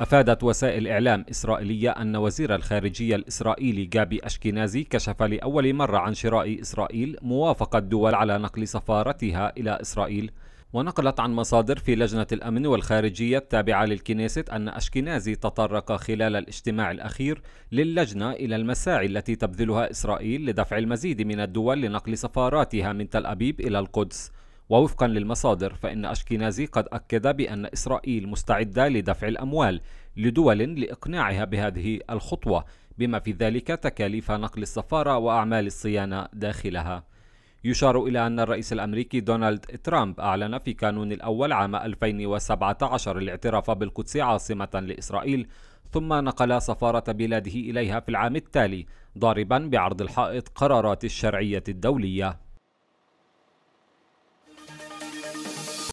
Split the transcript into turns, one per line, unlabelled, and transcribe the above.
أفادت وسائل إعلام إسرائيلية أن وزير الخارجية الإسرائيلي جابي أشكينازي كشف لأول مرة عن شراء إسرائيل موافقة دول على نقل سفارتها إلى إسرائيل ونقلت عن مصادر في لجنة الأمن والخارجية التابعة للكنيسة أن أشكينازي تطرق خلال الاجتماع الأخير للجنة إلى المساعي التي تبذلها إسرائيل لدفع المزيد من الدول لنقل سفاراتها من تل أبيب إلى القدس ووفقا للمصادر فإن أشكينازي قد أكد بأن إسرائيل مستعدة لدفع الأموال لدول لإقناعها بهذه الخطوة بما في ذلك تكاليف نقل السفارة وأعمال الصيانة داخلها يشار إلى أن الرئيس الأمريكي دونالد ترامب أعلن في كانون الأول عام 2017 الاعتراف بالقدس عاصمة لإسرائيل ثم نقل سفارة بلاده إليها في العام التالي ضاربا بعرض الحائط قرارات الشرعية الدولية